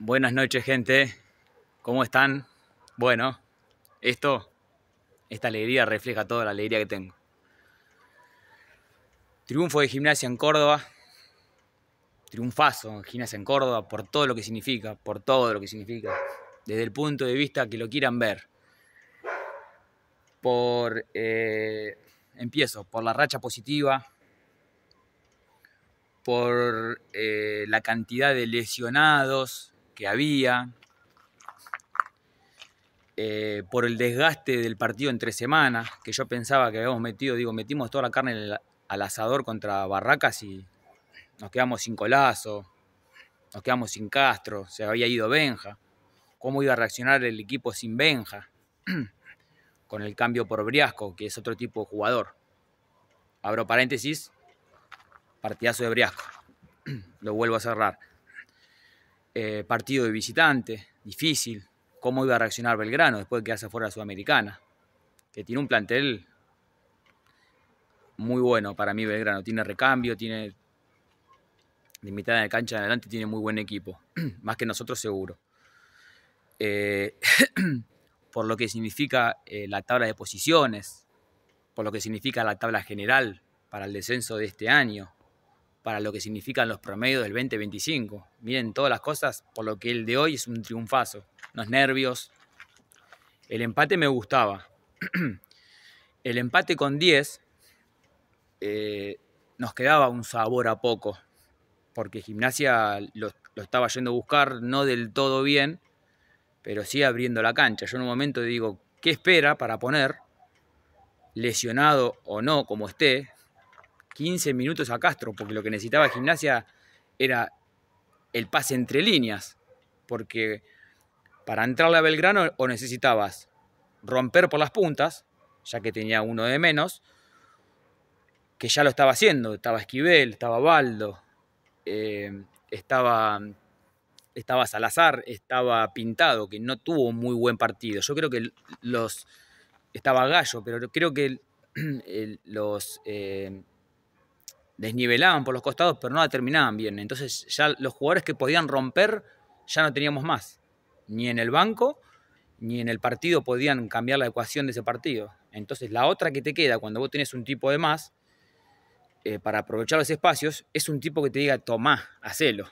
Buenas noches, gente. ¿Cómo están? Bueno, esto, esta alegría refleja toda la alegría que tengo. Triunfo de gimnasia en Córdoba. Triunfazo en gimnasia en Córdoba por todo lo que significa, por todo lo que significa. Desde el punto de vista que lo quieran ver. Por, eh, empiezo, por la racha positiva, por eh, la cantidad de lesionados, que había, eh, por el desgaste del partido entre semanas, que yo pensaba que habíamos metido, digo, metimos toda la carne al asador contra Barracas y nos quedamos sin Colazo, nos quedamos sin Castro, se había ido Benja. ¿Cómo iba a reaccionar el equipo sin Benja? Con el cambio por Briasco, que es otro tipo de jugador. Abro paréntesis, partidazo de Briasco. Lo vuelvo a cerrar. Eh, partido de visitante, difícil, cómo iba a reaccionar Belgrano después de quedarse fuera Sudamericana, que tiene un plantel muy bueno para mí Belgrano, tiene recambio, tiene de mitad de cancha adelante, tiene muy buen equipo, más que nosotros seguro. Eh, por lo que significa eh, la tabla de posiciones, por lo que significa la tabla general para el descenso de este año, para lo que significan los promedios del 2025. Miren todas las cosas, por lo que el de hoy es un triunfazo. Los nervios. El empate me gustaba. El empate con 10 eh, nos quedaba un sabor a poco, porque gimnasia lo, lo estaba yendo a buscar no del todo bien, pero sí abriendo la cancha. Yo en un momento digo, ¿qué espera para poner? Lesionado o no, como esté, 15 minutos a Castro, porque lo que necesitaba gimnasia era el pase entre líneas, porque para entrarle a Belgrano o necesitabas romper por las puntas, ya que tenía uno de menos, que ya lo estaba haciendo, estaba Esquivel, estaba Baldo, eh, estaba, estaba Salazar, estaba Pintado, que no tuvo muy buen partido. Yo creo que los... Estaba Gallo, pero creo que los eh, desnivelaban por los costados, pero no la terminaban bien. Entonces ya los jugadores que podían romper ya no teníamos más. Ni en el banco, ni en el partido podían cambiar la ecuación de ese partido. Entonces la otra que te queda cuando vos tenés un tipo de más, eh, para aprovechar los espacios, es un tipo que te diga, tomá, hacelo.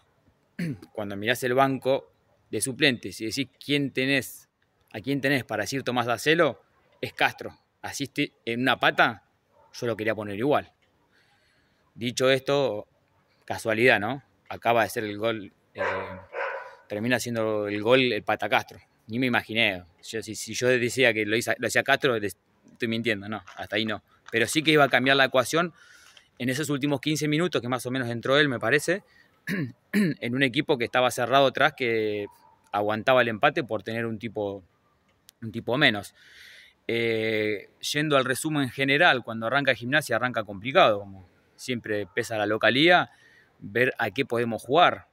Cuando mirás el banco de suplentes y decís, ¿quién tenés? ¿A quién tenés para decir Tomás, hacelo? Es Castro. Asiste en una pata, yo lo quería poner igual. Dicho esto, casualidad, ¿no? Acaba de ser el gol, eh, termina siendo el gol el Pata Castro. Ni me imaginé. si, yo decía que lo, hacía Castro, estoy mintiendo, no, hasta ahí no. Pero sí que iba a cambiar la ecuación en esos últimos 15 minutos, que más o menos entró él, me parece, en un equipo que estaba cerrado atrás, que aguantaba el empate por tener un tipo, un tipo menos. Eh, yendo al resumen general, cuando arranca gimnasia, arranca complicado, como siempre pesa la localía, ver a qué podemos jugar,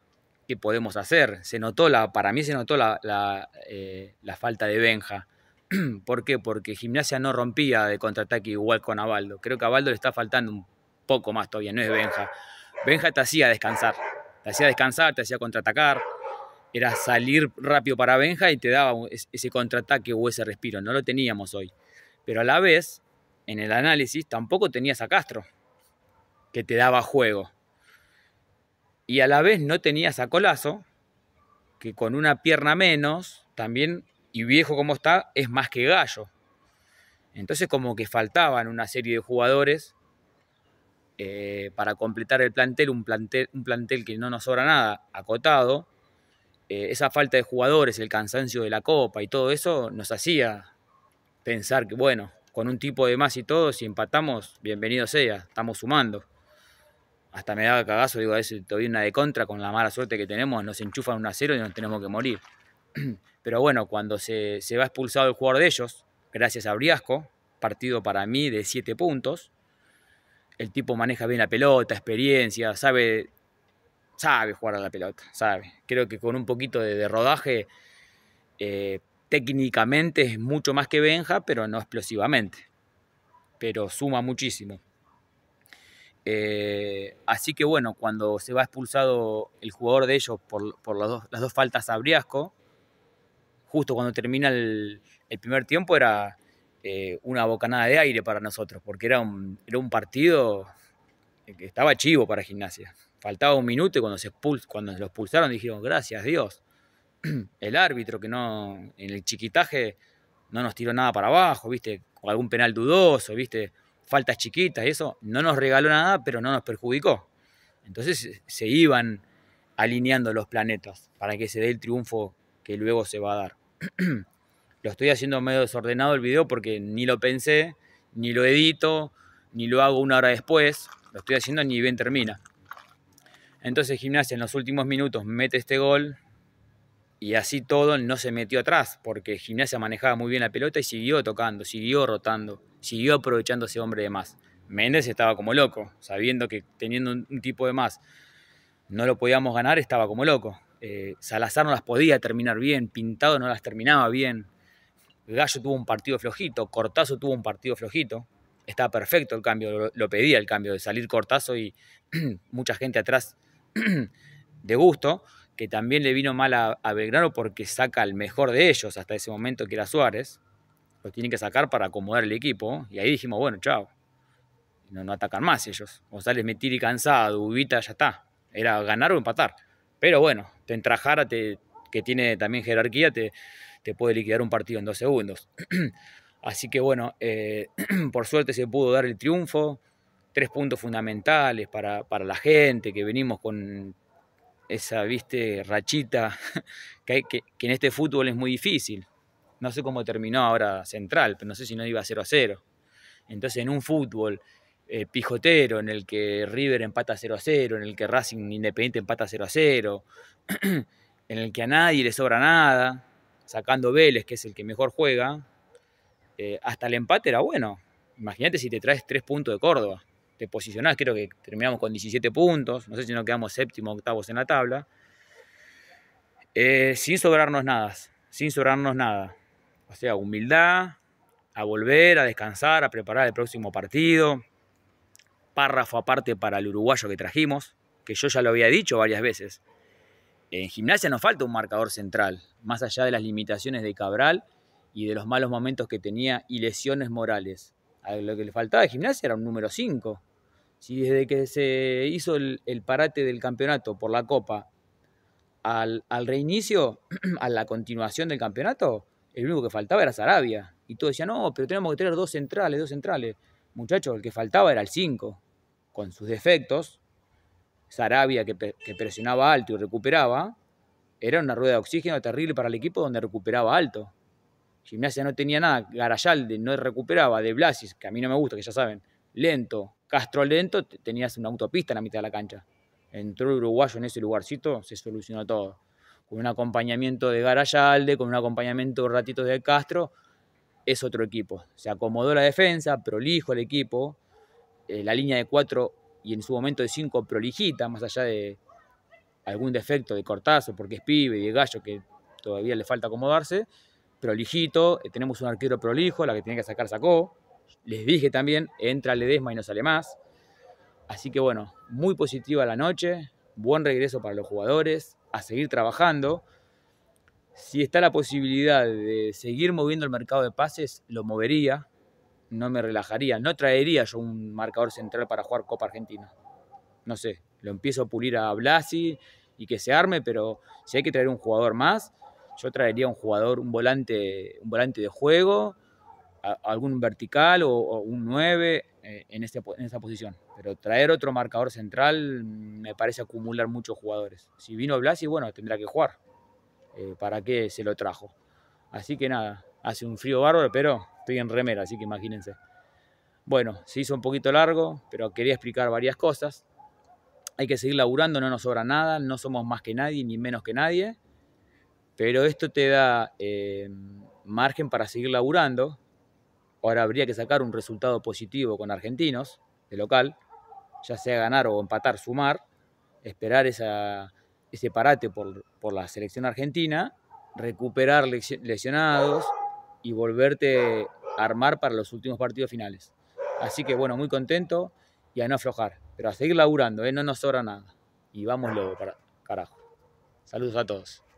qué podemos hacer. Se notó, la, para mí se notó la, eh, falta de Benja. ¿Por qué? Porque Gimnasia no rompía de contraataque igual con Abaldo. Creo que a Abaldo le está faltando un poco más todavía, no es Benja. Benja te hacía descansar, te hacía descansar, te hacía contraatacar. Era salir rápido para Benja y te daba ese contraataque o ese respiro. No lo teníamos hoy. Pero a la vez, en el análisis, tampoco tenías a Castro que te daba juego. Y a la vez no tenías a Colazo, que con una pierna menos, también, y viejo como está, es más que gallo. Entonces como que faltaban una serie de jugadores eh, para completar el plantel un, plantel, un plantel que no nos sobra nada, acotado. Eh, esa falta de jugadores, el cansancio de la copa y todo eso nos hacía pensar que, bueno, con un tipo de más y todo, si empatamos, bienvenido sea, estamos sumando hasta me daba cagazo, digo, a veces todavía una de contra con la mala suerte que tenemos, nos enchufan un a y nos tenemos que morir. Pero bueno, cuando se, va expulsado el jugador de ellos, gracias a Briasco, partido para mí de 7 puntos, el tipo maneja bien la pelota, experiencia, sabe, sabe jugar a la pelota, sabe. Creo que con un poquito de, rodaje, eh, técnicamente es mucho más que Benja, pero no explosivamente. Pero suma muchísimo. Eh, así que bueno, cuando se va expulsado el jugador de ellos por, las, dos, las, dos, faltas a Briasco, justo cuando termina el, primer tiempo era eh, una bocanada de aire para nosotros, porque era un, un partido que estaba chivo para gimnasia. Faltaba un minuto y cuando, se expuls, cuando lo expulsaron dijeron, gracias Dios. El árbitro que no, en el chiquitaje no nos tiró nada para abajo, ¿viste? algún penal dudoso, ¿viste? faltas chiquitas y eso, no nos regaló nada, pero no nos perjudicó. Entonces se iban alineando los planetas para que se dé el triunfo que luego se va a dar. lo estoy haciendo medio desordenado el video porque ni lo pensé, ni lo edito, ni lo hago una hora después. Lo estoy haciendo ni bien termina. Entonces Gimnasia en los últimos minutos mete este gol y así todo no se metió atrás porque Gimnasia manejaba muy bien la pelota y siguió tocando, siguió rotando siguió aprovechando a ese hombre de más. Méndez estaba como loco, sabiendo que teniendo un, tipo de más no lo podíamos ganar, estaba como loco. Eh, Salazar no las podía terminar bien, Pintado no las terminaba bien, Gallo tuvo un partido flojito, Cortazo tuvo un partido flojito, estaba perfecto el cambio, lo, pedía el cambio de salir Cortazo y mucha gente atrás de gusto, que también le vino mal a, a Belgrano porque saca al mejor de ellos hasta ese momento que era Suárez, ...los tienen que sacar para acomodar el equipo. Y ahí dijimos, bueno, chao. No, no atacan más ellos. ...o sales metir y cansado, Ubita ya está. Era ganar o empatar. Pero bueno, te entrajara, te, que tiene también jerarquía, te, te puede liquidar un partido en dos segundos. Así que bueno, eh, por suerte se pudo dar el triunfo. Tres puntos fundamentales para, para la gente, que venimos con esa, viste, rachita, que, que en este fútbol es muy difícil no sé cómo terminó ahora Central, pero no sé si no iba 0 a 0. Entonces, en un fútbol eh, pijotero, en el que River empata 0 a 0, en el que Racing Independiente empata 0 a 0, en el que a nadie le sobra nada, sacando Vélez, que es el que mejor juega, eh, hasta el empate era bueno. Imagínate si te traes 3 puntos de Córdoba. Te posicionás, creo que terminamos con 17 puntos, no sé si nos quedamos séptimo o octavos en la tabla. Eh, sin sobrarnos nada, sin sobrarnos nada. O sea, humildad, a volver, a descansar, a preparar el próximo partido. Párrafo aparte para el uruguayo que trajimos, que yo ya lo había dicho varias veces. En gimnasia nos falta un marcador central, más allá de las limitaciones de Cabral y de los malos momentos que tenía y lesiones morales. A lo que le faltaba de gimnasia era un número 5. Si desde que se hizo el, parate del campeonato por la Copa al reinicio, a la continuación del campeonato, el único que faltaba era Sarabia. Y todo decían, no, pero tenemos que tener dos centrales, dos centrales. Muchachos, el que faltaba era el 5, con sus defectos. Sarabia, que, que, presionaba alto y recuperaba, era una rueda de oxígeno terrible para el equipo donde recuperaba alto. Gimnasia no tenía nada, Garayalde no recuperaba, De Blasis, que a mí no me gusta, que ya saben, lento, Castro lento, tenías una autopista en la mitad de la cancha. Entró el uruguayo en ese lugarcito, se solucionó todo con un acompañamiento de Garayalde, con un acompañamiento ratito de Castro, es otro equipo. Se acomodó la defensa, prolijo el equipo, eh, la línea de cuatro y en su momento de cinco prolijita, más allá de algún defecto de cortazo, porque es pibe y de gallo que todavía le falta acomodarse, prolijito, eh, tenemos un arquero prolijo, la que tiene que sacar sacó, les dije también, entra Ledesma y no sale más. Así que bueno, muy positiva la noche, buen regreso para los jugadores, a seguir trabajando. Si está la posibilidad de seguir moviendo el mercado de pases, lo movería, no me relajaría, no traería yo un marcador central para jugar Copa Argentina. No sé, lo empiezo a pulir a Blasi y que se arme, pero si hay que traer un jugador más, yo traería un jugador, un volante, un volante de juego, algún vertical o, un 9 eh, en, este, en esta posición. Pero traer otro marcador central me parece acumular muchos jugadores. Si vino Blasi, bueno, tendrá que jugar. Eh, ¿Para qué se lo trajo? Así que nada, hace un frío bárbaro, pero estoy remera, así que imagínense. Bueno, se hizo un poquito largo, pero quería explicar varias cosas. Hay que seguir laburando, no nos sobra nada, no somos más que nadie ni menos que nadie, pero esto te da eh, margen para seguir laburando, Ahora habría que sacar un resultado positivo con Argentinos, de local, ya sea ganar o empatar, sumar, esperar ese parate por, la selección argentina, recuperar lesionados y volverte a armar para los últimos partidos finales. Así que bueno, muy contento y a no aflojar, pero a seguir laburando, ¿eh? no nos sobra nada. Y vamos luego, carajo. Saludos a todos.